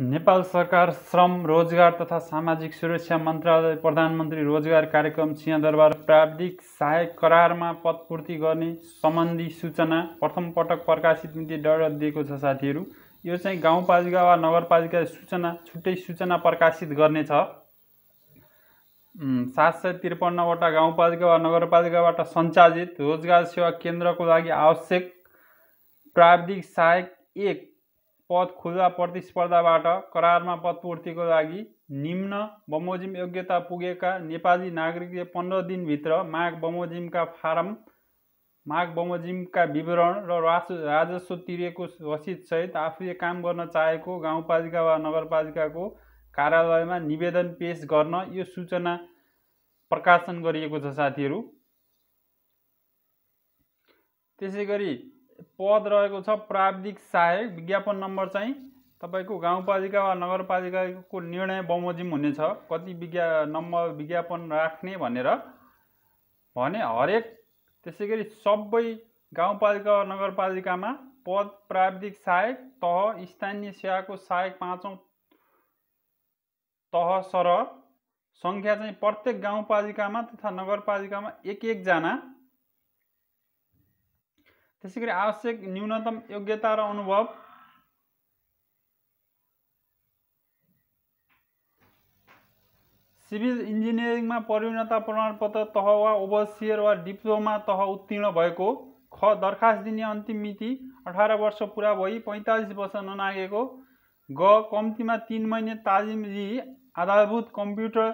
नेपाल सरकार श्रम रोजगार तथा सामाजिक सुरक्षा मन्त्रालय प्रधानमन्त्री रोजगार कार्यक्रम सिंहदरबार प्राविधिक सहायक करारमा पदपूर्ति गर्ने सम्बन्धी सूचना प्रथम पटक प्रकाशित मिति डर दिएको छ साथीहरू यो चाहिँ गाउँपालिका वा नगरपालिका सूचना छुट्टै सूचना प्रकाशित गर्नेछ सात सय त्रिपन्नवटा गाउँपालिका वा नगरपालिकाबाट सञ्चालित रोजगार सेवा केन्द्रको लागि आवश्यक प्राविधिक सहायक एक पद खुल्दा प्रतिस्पर्धाबाट करारमा पदपूर्तिको लागि निम्न बमोजिम योग्यता पुगेका नेपाली नागरिकले पन्ध्र दिनभित्र माग बमोजिमका फारम माग बमोजिमका विवरण र राजस्व तिरेको रसिदसहित आफूले काम गर्न चाहेको गाउँपालिका वा नगरपालिकाको कार्यालयमा निवेदन पेश गर्न यो सूचना प्रकाशन गरिएको छ साथीहरू त्यसै गरी पद रहेको छ प्राविधिक सहायक विज्ञापन नम्बर चाहिँ तपाईँको गाउँपालिका वा नगरपालिकाको निर्णय बमोजिम हुनेछ कति विज्ञा नम्बर विज्ञापन राख्ने भनेर भने हरेक त्यसै गरी सबै गाउँपालिका वा नगरपालिकामा पद प्राविधिक सहायक तह स्थानीय सेवाको सहायक पाँचौँ तह सर सङ्ख्या चाहिँ प्रत्येक गाउँपालिकामा तथा नगरपालिकामा एक एकजना त्यसै गरी आवश्यक न्यूनतम योग्यता र अनुभव सिभिल इन्जिनियरिङमा परिणता प्रमाणपत्र तह वा ओभरसियर वा डिप्लोमा तह उत्तीर्ण भएको ख दरखास्त दिने अन्तिम मिति अठार वर्ष पुरा भई पैँतालिस वर्ष ननागेको ग कम्तीमा तिन महिने तालिम लिई आधारभूत कम्प्युटर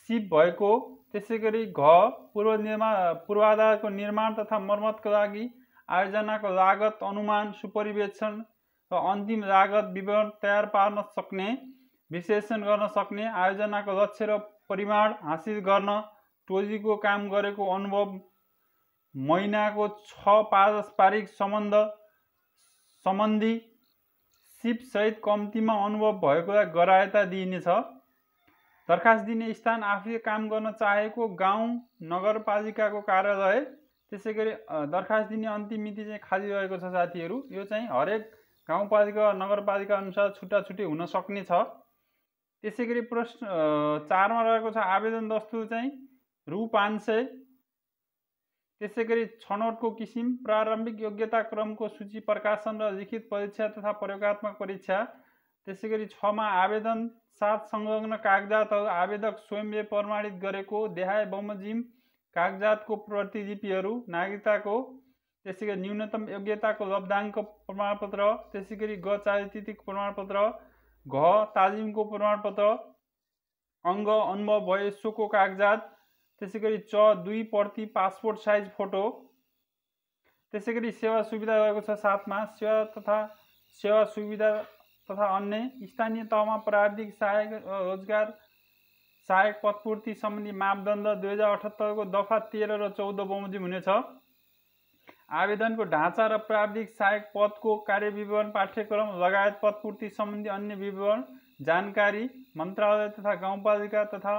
सिप भएको त्यसै गरी घ पूर्व निर्माण पूर्वाधारको निर्माण तथा मर्मतको लागि आयोजनाको लागत अनुमान सुपरिवेक्षण र अन्तिम लागत विवरण तयार पार्न सक्ने विश्लेषण गर्न सक्ने आयोजनाको लक्ष्य र परिमाण हासिल गर्न टोलीको काम गरेको अनुभव महिनाको छ पारस्पारिक सम्बन्ध सम्बन्धी सिपसहित कम्तीमा अनुभव भएकोलाई गरायता दिइनेछ दरखास्त दिने स्थान आफूले काम गर्न चाहेको गाउँ नगरपालिकाको कार्यालय त्यसै गरी दरखास्त दिने अन्तिम मिति चाहिँ खाली रहेको छ साथीहरू यो चाहिँ हरेक गाउँपालिका नगरपालिका अनुसार छुट्टा छुट्टी हुन सक्ने छ त्यसै गरी प्रश्न चारमा रहेको छ आवेदन दस्तुर चाहिँ रु पाँच सय त्यसै गरी छनौटको किसिम प्रारम्भिक योग्यता क्रमको सूची प्रकाशन र लिखित परीक्षा तथा प्रयोगत्मक परीक्षा त्यसै गरी छमा आवेदन सात संलग्न कागजातहरू आवेदक स्वयंले प्रमाणित गरेको देहाय बमोजिम कागजातको प्रतिलिपिहरू नागरिकताको त्यसै गरी न्यूनतम योग्यताको लब्धाङ्क प्रमाणपत्र त्यसै गरी ग चारित्रिक प्रमाणपत्र घ तालिमको प्रमाणपत्र अङ्ग अनुभव भए कागजात त्यसै गरी च दुई प्रति पासपोर्ट साइज फोटो त्यसै गरी सेवा सुविधा रहेको छ साथमा सेवा तथा सेवा सुविधा तथा अन्य स्थानीय तहमा प्राविधिक सहायक रोजगार सहायक पदपूर्ति सम्बन्धी मापदण्ड दुई हजार अठहत्तरको दफा तेह्र र चौध बमोजिम हुनेछ आवेदनको ढाँचा र प्राविधिक सहायक पदको कार्यविवरण पाठ्यक्रम लगायत पदपूर्ति सम्बन्धी अन्य विवरण जानकारी मन्त्रालय तथा गाउँपालिका तथा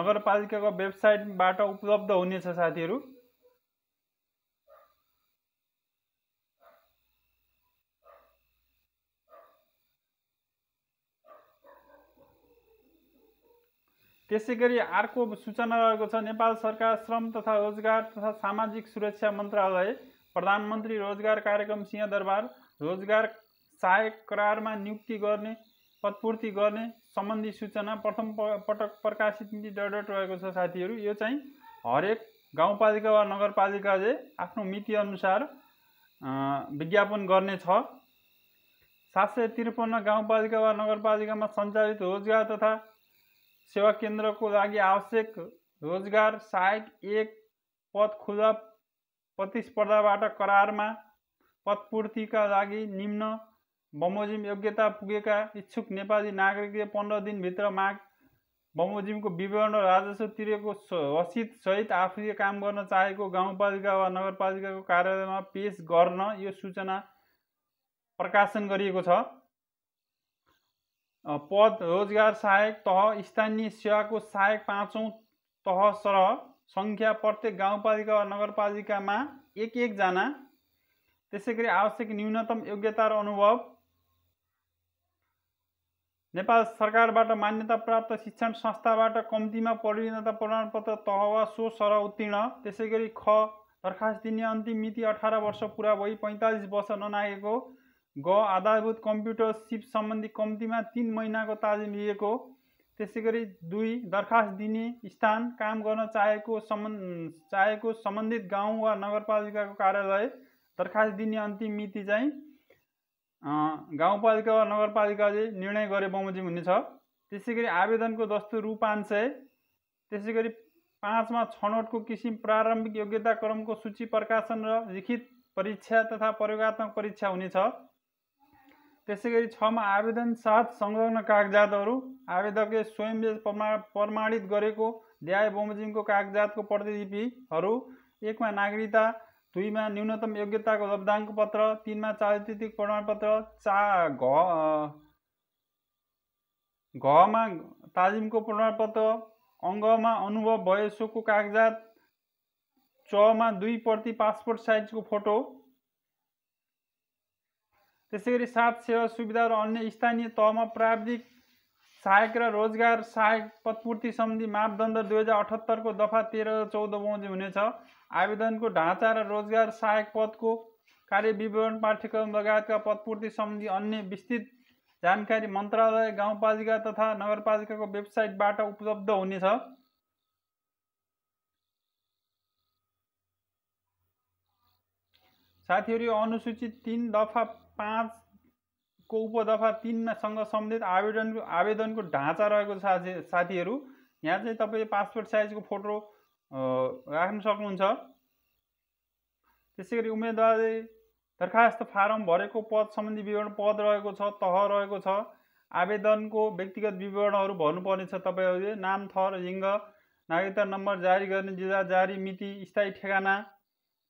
नगरपालिकाको वेबसाइटबाट उपलब्ध हुनेछ साथीहरू त्यसै गरी अर्को सूचना रहेको छ नेपाल सरकार श्रम तथा रोजगार तथा सामाजिक सुरक्षा मन्त्रालय प्रधानमन्त्री रोजगार कार्यक्रम सिंहदरबार रोजगार सहायक करारमा नियुक्ति गर्ने पदपूर्ति गर्ने सम्बन्धी सूचना प्रथम पटक प्रकाशित नीति डट रहेको छ साथीहरू यो चाहिँ हरेक गाउँपालिका वा नगरपालिकाले आफ्नो मितिअनुसार विज्ञापन गर्नेछ सात सय त्रिपन्न गाउँपालिका वा नगरपालिकामा सञ्चालित रोजगार तथा सेवा केन्द्रको लागि आवश्यक रोजगार सहायक एक पद खुला प्रतिस्पर्धाबाट करारमा पदपूर्तिका लागि निम्न बमोजिम योग्यता पुगेका इच्छुक नेपाली नागरिकले पन्ध्र दिनभित्र माग बमोजिमको विवरण र राजस्व तिरेको रसिद सहित आफूले काम गर्न चाहेको गाउँपालिका वा नगरपालिकाको कार्यालयमा पेस गर्न यो सूचना प्रकाशन गरिएको छ पद रोजगार सहायक तह स्थानीय सेवाको सहायक पाँचौँ तह सर सङ्ख्या प्रत्येक गाउँपालिका वा नगरपालिकामा एक एकजना त्यसै गरी आवश्यक न्यूनतम योग्यता र अनुभव नेपाल सरकारबाट मान्यता प्राप्त शिक्षण संस्थाबाट कम्तीमा परिणता प्रमाणपत्र तह वा सो सर उत्तीर्ण त्यसै गरी ख दरखास्त दिने अन्तिम मिति अठार वर्ष पुरा भई पैँतालिस वर्ष ननागेको ग आधारभूत कम्प्युटर सिप सम्बन्धी कम्तीमा तिन महिनाको तालिम लिएको त्यसै गरी दुई दरखास्त दिने स्थान काम गर्न चाहेको सम्बन्ध चाहेको सम्बन्धित गाउँ वा नगरपालिकाको कार्यालय दरखास्त दिने अन्तिम मिति चाहिँ गाउँपालिका वा नगरपालिकाले निर्णय गरे बमोजिम हुनेछ त्यसै गरी आवेदनको दस्तु रु पाँच सय त्यसै गरी पाँचमा छनौटको किसिम प्रारम्भिक योग्यता क्रमको सूची प्रकाशन र लिखित परीक्षा तथा प्रयोगत्मक परीक्षा हुनेछ त्यसै गरी छमा आवेदन साथ संलग्न कागजातहरू आवेदकले स्वयं प्रमा प्रमाणित गरेको ध्याय बमोजिमको कागजातको प्रतिलिपिहरू एकमा नागरिकता दुईमा न्यूनतम योग्यताको लब्दाङ्क पत्र तिनमा चारित्रिक प्रमाणपत्र चा घ घमा तालिमको प्रमाणपत्र अङ्गमा अनुभव भएसोको कागजात चमा दुई प्रति पासपोर्ट साइजको फोटो त्यसै गरी साथ सेवा सुविधा र अन्य स्थानीय तहमा प्राविधिक सहायक र रोजगार सहायक पदपूर्ति सम्बन्धी मापदण्ड दुई हजार अठहत्तरको दफा तेह्र चौध बजे हुनेछ आवेदनको ढाँचा र रोजगार सहायक पदको कार्य विवरण पाठ्यक्रम लगायतका पदपूर्ति सम्बन्धी अन्य विस्तृत जानकारी मन्त्रालय गाउँपालिका तथा नगरपालिकाको वेबसाइटबाट उपलब्ध हुनेछ साथीहरू अनुसूचित तिन दफा पाँचको उपदफा तिनसँग सम्बन्धित आवेदन आवेदनको ढाँचा रहेको साथी साथीहरू यहाँ चाहिँ तपाईँले पासपोर्ट साइजको फोटो राख्न सक्नुहुन्छ त्यसै गरी उम्मेदवारले दरखास्त फारम भरेको पद सम्बन्धी विवरण पद रहेको छ तह रहेको छ आवेदनको व्यक्तिगत विवरणहरू भर्नुपर्नेछ तपाईँहरूले नाम थर लिङ्ग नागरिकता नम्बर जारी गर्ने जिल्ला जारी मिति स्थायी ठेगाना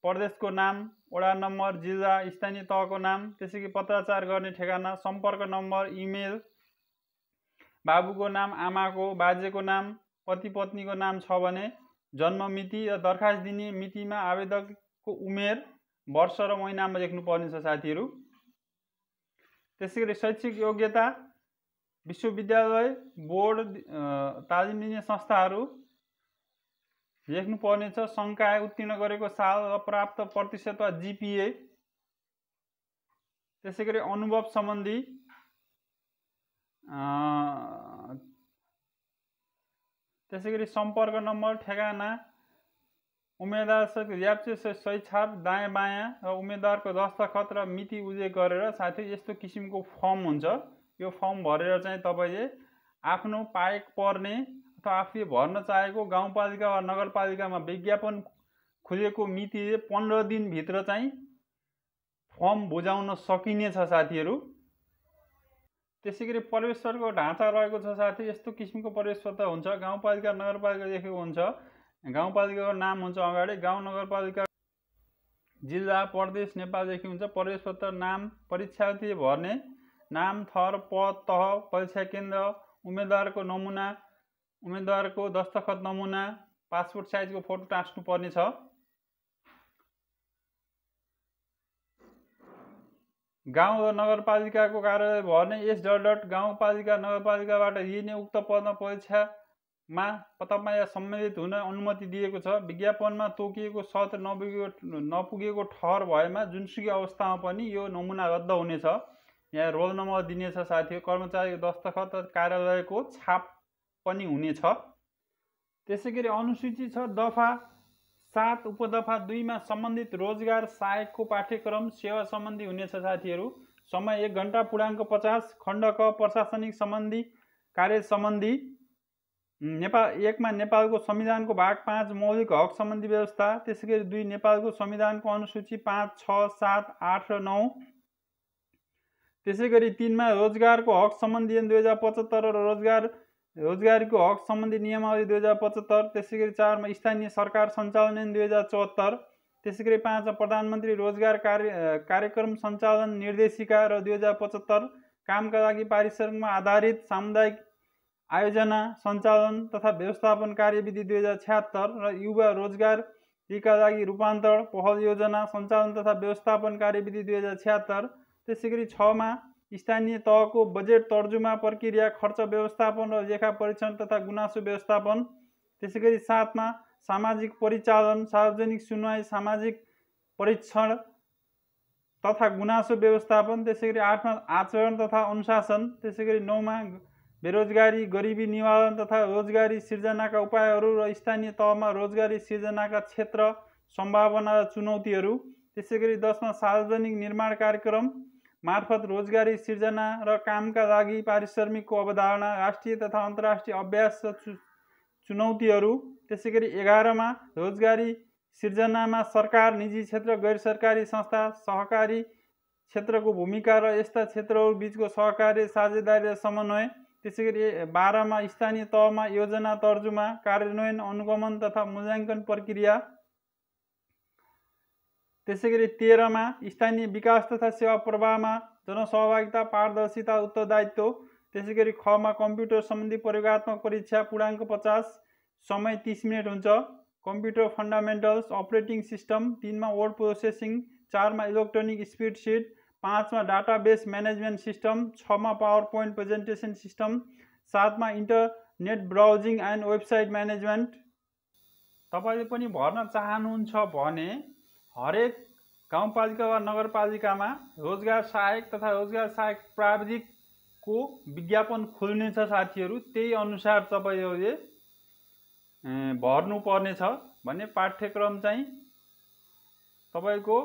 प्रदेशको नाम वडा नम्बर जिल्ला स्थानीय तहको नाम त्यसै गरी पत्राचार गर्ने ठेगाना सम्पर्क नम्बर इमेल बाबुको नाम आमाको बाजेको नाम पति पत्नीको नाम छ भने जन्म मिति र दरखास्त दिने मितिमा आवेदकको उमेर वर्ष र महिनामा लेख्नुपर्नेछ साथीहरू त्यसै गरी शैक्षिक योग्यता विश्वविद्यालय बोर्ड तालिम दिने संस्थाहरू लेख्नु छ सङ्काय उत्तीर्ण गरेको साल र प्राप्त प्रतिशत वा जिपिए त्यसै गरी अनुभव सम्बन्धी त्यसै गरी सम्पर्क नम्बर ठेगाना उम्मेदवार याप्से सैछाप दायाँ बायाँ र उम्मेदवारको दस्तखत र मिति उजे गरेर साथै यस्तो किसिमको फर्म हुन्छ यो फर्म भरेर चाहिँ तपाईँले आफ्नो पाएक पर्ने आफूले भर्न चाहेको गाउँपालिका वा नगरपालिकामा विज्ञापन खोजेको मिति पन्ध्र दिनभित्र चाहिँ फर्म बुझाउन सकिनेछ साथीहरू त्यसै गरी प्रवेशवरको ढाँचा रहेको छ साथी यस्तो किसिमको प्रवेशवर त हुन्छ गाउँपालिका नगरपालिका लेखेको हुन्छ गाउँपालिकाको नाम हुन्छ अगाडि गाउँ नगरपालिका जिल्ला प्रदेश नेपाल लेखेको हुन्छ प्रवेशपत्र नाम परीक्षार्थी भर्ने नाम थर पद तह परीक्षा केन्द्र उम्मेदवारको नमुना उम्मेदवारको दस्तखत नमुना पासपोर्ट साइजको फोटो टाँच्नु पर्नेछ गाउँ र नगरपालिकाको कार्यालय भयो यस डट गाउँपालिका नगरपालिकाबाट लिने उक्त पदमा परीक्षामा तपाईँलाई सम्मिलित हुन अनुमति दिएको छ विज्ञापनमा तोकिएको सत्र नपुगेको नपुगेको ठहर भएमा जुनसुकै अवस्थामा पनि यो नमुना रद्द हुनेछ यहाँ रोल नम्बर दिनेछ साथीहरू कर्मचारीको दस्तखत कार्यालयको छाप पनि हुनेछ त्यसै गरी अनुसूची छ दफा सात उपदफा दुईमा सम्बन्धित रोजगार सहायकको पाठ्यक्रम सेवा सम्बन्धी हुनेछ साथीहरू समय एक घन्टा पूर्णाङ्क पचास खण्ड क प्रशासनिक सम्बन्धी कार्य सम्बन्धी नेपाल एकमा नेपालको संविधानको भाग पाँच मौलिक हक सम्बन्धी व्यवस्था त्यसै गरी दुई नेपालको संविधानको अनुसूची पाँच छ सात आठ र नौ त्यसै गरी तिनमा रोजगारको हक सम्बन्धी दुई हजार पचहत्तर र रोजगार रोजगारीको हक सम्बन्धी नियमावली दुई हजार पचहत्तर त्यसै गरी चारमा स्थानीय सरकार सञ्चालन ऐन दुई हजार चौहत्तर त्यसै गरी पाँचमा प्रधानमन्त्री रोजगार कार्य कार्यक्रम सञ्चालन निर्देशिका र दुई हजार पचहत्तर कामका लागि पारिश्रमिकमा आधारित सामुदायिक आयोजना सञ्चालन तथा व्यवस्थापन कार्यविधि दुई हजार छ्यात्तर र युवा रोजगारीका लागि रूपान्तरण पहल योजना सञ्चालन तथा व्यवस्थापन कार्यविधि दुई हजार छ्यात्तर त्यसै गरी छमा स्थानीय तहको बजेट तर्जुमा प्रक्रिया खर्च व्यवस्थापन र लेखा परीक्षण तथा गुनासो व्यवस्थापन त्यसै गरी साथमा सामाजिक परिचालन सार्वजनिक सुनवाई सामाजिक परीक्षण तथा गुनासो व्यवस्थापन त्यसै गरी आठमा आचरण तथा अनुशासन त्यसै गरी नौमा बेरोजगारी गरिबी निवारण तथा रोजगारी सिर्जनाका उपायहरू र स्थानीय तहमा रोजगारी सिर्जनाका क्षेत्र सम्भावना र चुनौतीहरू त्यसै गरी दसमा सार्वजनिक निर्माण कार्यक्रम मार्फत रोजगारी सिर्जना र कामका लागि पारिश्रमिकको अवधारणा राष्ट्रिय तथा अन्तर्राष्ट्रिय अभ्यास र चुनौतीहरू त्यसै गरी एघारमा रोजगारी सिर्जनामा सरकार निजी क्षेत्र गैर सरकारी संस्था सहकारी क्षेत्रको भूमिका र यस्ता क्षेत्रहरू बिचको सहकार्य साझेदारी र समन्वय त्यसै गरी बाह्रमा स्थानीय तहमा योजना तर्जुमा कार्यान्वयन अनुगमन तथा मूल्याङ्कन प्रक्रिया त्यसै गरी तेह्रमा स्थानीय विकास तथा सेवा प्रवाहमा जनसहभागिता पारदर्शिता उत्तरदायित्व त्यसै गरी खमा कम्प्युटर सम्बन्धी प्रयोगत्मक परीक्षा पूर्णाङ्क पचास समय तिस मिनट हुन्छ कम्प्युटर फन्डामेन्टल्स अपरेटिङ सिस्टम तिनमा वर्ड प्रोसेसिङ चारमा इलेक्ट्रोनिक स्पिड सिट पाँचमा डाटा बेस म्यानेजमेन्ट सिस्टम छमा पावर पोइन्ट प्रेजेन्टेसन सिस्टम सातमा internet browsing and website management तपाईँले पनि भर्न चाहनुहुन्छ भने हरेक गाउँपालिका वा नगरपालिकामा रोजगार सहायक तथा रोजगार सहायक प्राविधिकको विज्ञापन खुल्नेछ साथीहरू त्यही अनुसार तपाईँहरूले भर्नुपर्नेछ भन्ने पाठ्यक्रम चाहिँ तपाईँको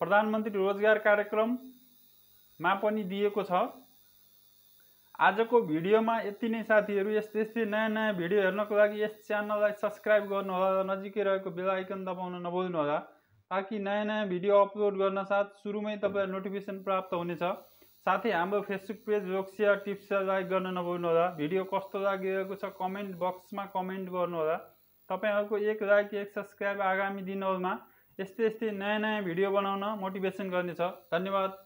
प्रधानमन्त्री रोजगार कार्यक्रममा पनि दिएको छ आजको भिडियोमा यति नै साथीहरू यस्तै यस्तै नयाँ नयाँ भिडियो हेर्नको लागि यस च्यानललाई सब्सक्राइब गर्नुहोला नजिकै रहेको बेल आइकन दबाउन नभुल्नुहोला ताकि नयाँ नयाँ भिडियो अपलोड गर्न साथ सुरुमै तपाईँलाई नोटिफिकेसन प्राप्त हुनेछ साथै हाम्रो फेसबुक पेज रोक्सिया टिप्स लाइक गर्न नभुल्नुहोला भिडियो कस्तो लागिरहेको छ कमेन्ट बक्समा कमेन्ट गर्नुहोला तपाईँहरूको एक लाइक एक सब्सक्राइब आगामी दिनहरूमा यस्तै यस्तै नयाँ नयाँ भिडियो बनाउन मोटिभेसन गर्नेछ धन्यवाद